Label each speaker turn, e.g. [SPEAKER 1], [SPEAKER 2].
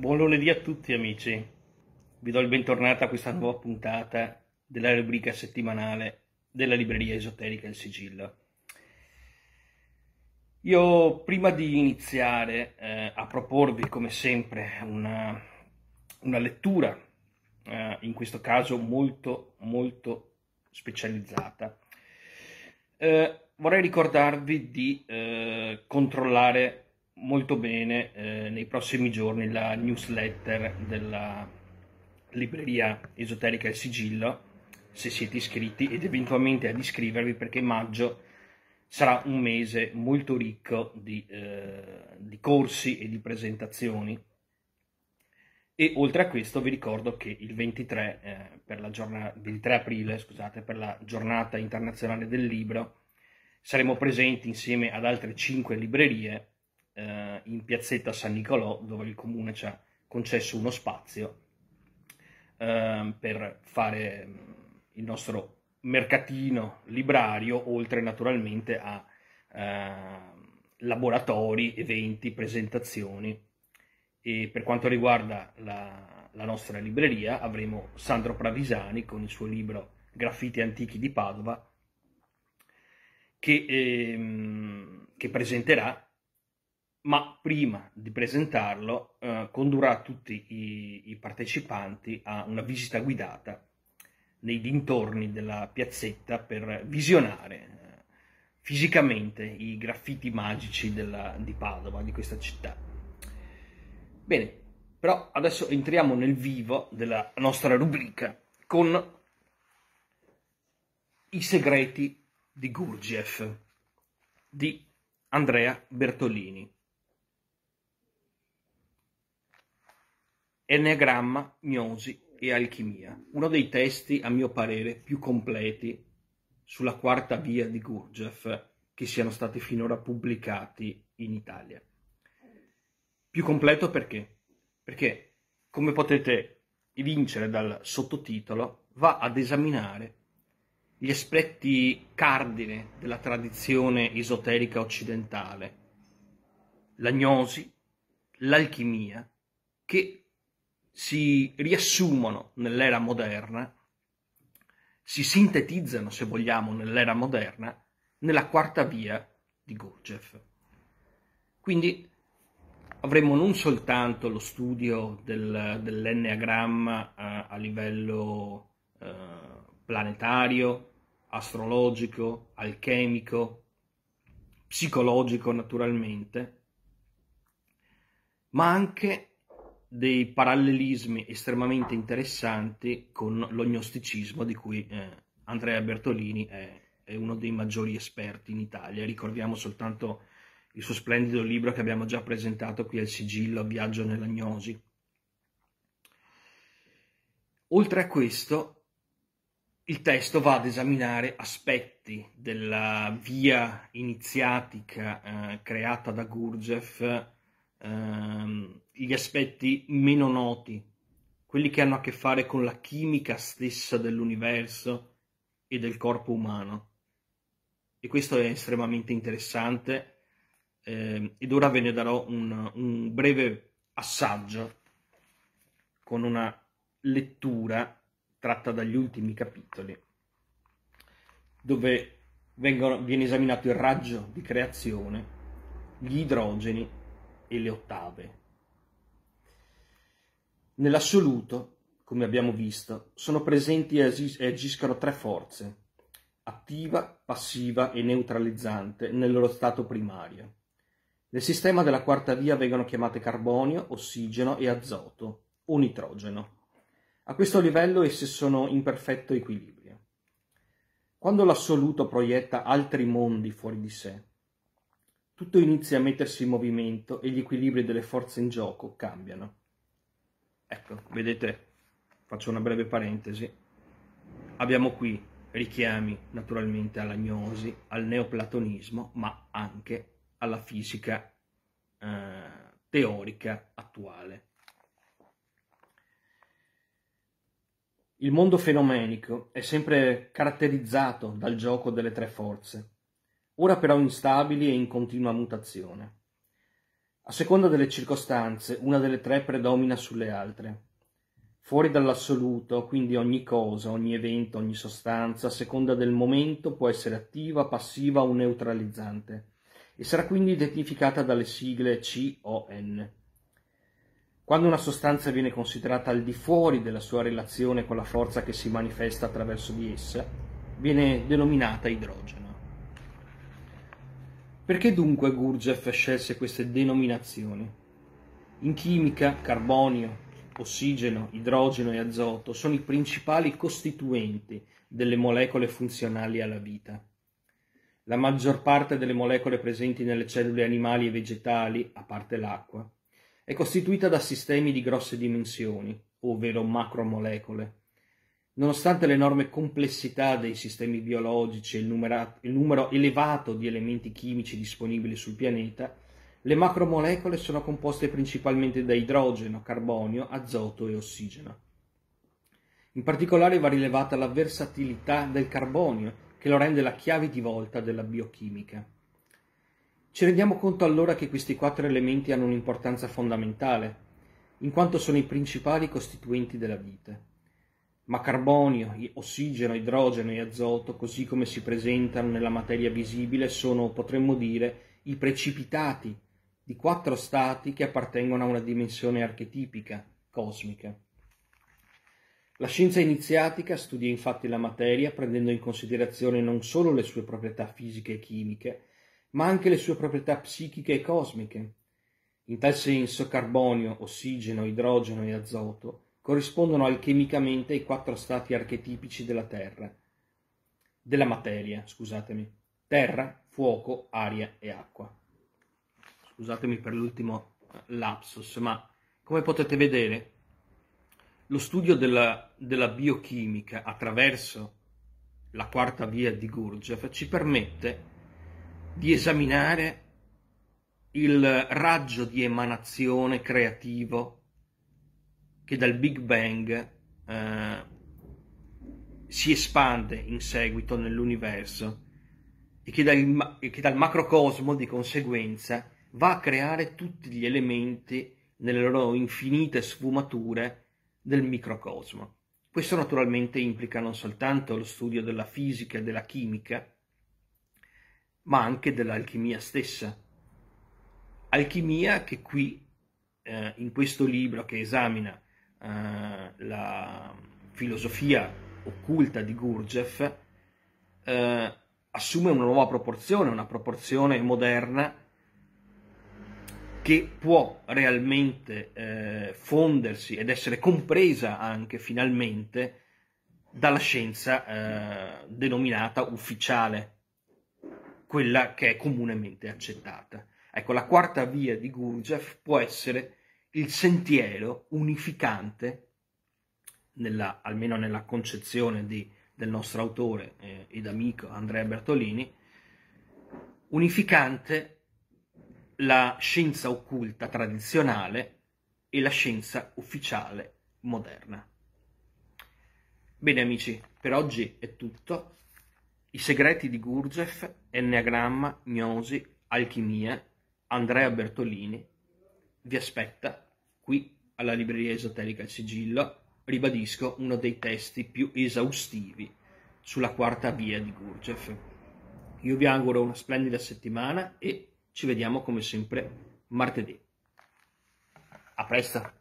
[SPEAKER 1] Buon lunedì a tutti amici, vi do il bentornato a questa nuova puntata della rubrica settimanale della libreria esoterica Il Sigillo. Io prima di iniziare eh, a proporvi come sempre una, una lettura, eh, in questo caso molto molto specializzata, eh, vorrei ricordarvi di eh, controllare molto bene eh, nei prossimi giorni la newsletter della libreria esoterica Il Sigillo, se siete iscritti ed eventualmente ad iscrivervi perché maggio sarà un mese molto ricco di, eh, di corsi e di presentazioni. E oltre a questo vi ricordo che il 23, eh, per, la giornata, 23 aprile, scusate, per la giornata internazionale del libro saremo presenti insieme ad altre 5 librerie eh, in piazzetta San Nicolò dove il comune ci ha concesso uno spazio eh, per fare mm, il nostro mercatino librario, oltre naturalmente a ehm, laboratori, eventi, presentazioni. E per quanto riguarda la, la nostra libreria avremo Sandro Pravisani con il suo libro Graffiti antichi di Padova che, ehm, che presenterà ma prima di presentarlo eh, condurrà tutti i, i, partecipanti a una visita guidata nei dintorni della piazzetta per visionare eh, fisicamente i graffiti magici della, di Padova, di questa città. Bene, però adesso entriamo nel vivo della nostra rubrica con i segreti di Gurdjieff di Andrea Bertolini. Enneagramma, Gnosi e Alchimia, uno dei testi, a mio parere, più completi sulla quarta via di Gurdjieff che siano stati finora pubblicati in Italia. Più completo perché? Perché, come potete vincere dal sottotitolo, va ad esaminare gli aspetti cardine della tradizione esoterica occidentale, la gnosi, l'alchimia, che si riassumono nell'era moderna, si sintetizzano, se vogliamo, nell'era moderna, nella quarta via di Gurdjieff. Quindi avremo non soltanto lo studio del, dell'enneagramma a, eh, a livello eh, planetario, astrologico, alchemico, psicologico naturalmente, ma anche dei parallelismi estremamente interessanti con l'ognosticismo di cui eh, Andrea Bertolini è, è, uno dei maggiori esperti in Italia. Ricordiamo soltanto il suo splendido libro che abbiamo già presentato qui al sigillo Viaggio nell'agnosi. Oltre a questo, il testo va ad esaminare aspetti della via iniziatica eh, creata da Gurdjieff ehm, gli aspetti meno noti, quelli che hanno a che fare con la chimica stessa dell'universo e del corpo umano. E questo è estremamente interessante eh, ed ora ve ne darò un, un breve assaggio con una lettura tratta dagli ultimi capitoli, dove vengono, viene esaminato il raggio di creazione, gli idrogeni e le ottave. Nell'assoluto, come abbiamo visto, sono presenti e agiscono tre forze, attiva, passiva e neutralizzante, nel loro stato primario. Nel sistema della quarta via vengono chiamate carbonio, ossigeno e azoto, o nitrogeno. A questo livello esse sono in perfetto equilibrio. Quando l'assoluto proietta altri mondi fuori di sé, tutto inizia a mettersi in movimento e gli equilibri delle forze in gioco cambiano. Ecco, vedete, faccio una breve parentesi. Abbiamo qui richiami naturalmente all'agnosi, al neoplatonismo, ma anche alla fisica eh, teorica attuale. Il mondo fenomenico è sempre caratterizzato dal gioco delle tre forze, ora però instabili e in continua mutazione. A seconda delle circostanze, una delle tre predomina sulle altre. Fuori dall'assoluto, quindi ogni cosa, ogni evento, ogni sostanza, a seconda del momento, può essere attiva, passiva o neutralizzante, e sarà quindi identificata dalle sigle C o N. Quando una sostanza viene considerata al di fuori della sua relazione con la forza che si manifesta attraverso di essa, viene denominata idrogeno. Perché dunque Gurdjieff scelse queste denominazioni? In chimica, carbonio, ossigeno, idrogeno e azoto sono i principali costituenti delle molecole funzionali alla vita. La maggior parte delle molecole presenti nelle cellule animali e vegetali, a parte l'acqua, è costituita da sistemi di grosse dimensioni, ovvero macromolecole, Nonostante l'enorme complessità dei sistemi biologici e il, il, numero elevato di elementi chimici disponibili sul pianeta, le macromolecole sono composte principalmente da idrogeno, carbonio, azoto e ossigeno. In particolare va rilevata la versatilità del carbonio, che lo rende la chiave di volta della biochimica. Ci rendiamo conto allora che questi quattro elementi hanno un'importanza fondamentale, in quanto sono i principali costituenti della vita ma carbonio, ossigeno, idrogeno e azoto, così come si presentano nella materia visibile, sono, potremmo dire, i precipitati di quattro stati che appartengono a una dimensione archetipica, cosmica. La scienza iniziatica studia infatti la materia prendendo in considerazione non solo le sue proprietà fisiche e chimiche, ma anche le sue proprietà psichiche e cosmiche. In tal senso carbonio, ossigeno, idrogeno e azoto corrispondono alchemicamente ai quattro stati archetipici della terra, della materia, scusatemi, terra, fuoco, aria e acqua. Scusatemi per l'ultimo lapsus, ma come potete vedere, lo studio della, della biochimica attraverso la quarta via di Gurdjieff ci permette di esaminare il raggio di emanazione creativo che dal Big Bang eh, si espande in seguito nell'universo e che dal, che dal macrocosmo di conseguenza va a creare tutti gli elementi nelle loro infinite sfumature del microcosmo. Questo naturalmente implica non soltanto lo studio della fisica e della chimica, ma anche dell'alchimia stessa. Alchimia che qui, eh, in questo libro che esamina eh, la filosofia occulta di Gurdjieff eh, assume una nuova proporzione, una proporzione moderna che può realmente eh, fondersi ed essere compresa anche finalmente dalla scienza eh, denominata ufficiale, quella che è comunemente accettata. Ecco, la quarta via di Gurdjieff può essere il sentiero unificante, nella, almeno nella concezione di, del nostro autore eh, ed amico Andrea Bertolini, unificante la scienza occulta tradizionale e la scienza ufficiale moderna. Bene amici, per oggi è tutto. I segreti di Gurdjieff, Enneagramma, Gnosi, Alchimia, Andrea Bertolini vi aspetta qui alla libreria esoterica Il Sigillo, ribadisco, uno dei testi più esaustivi sulla quarta via di Gurdjieff. Io vi auguro una splendida settimana e ci vediamo come sempre martedì. A presto!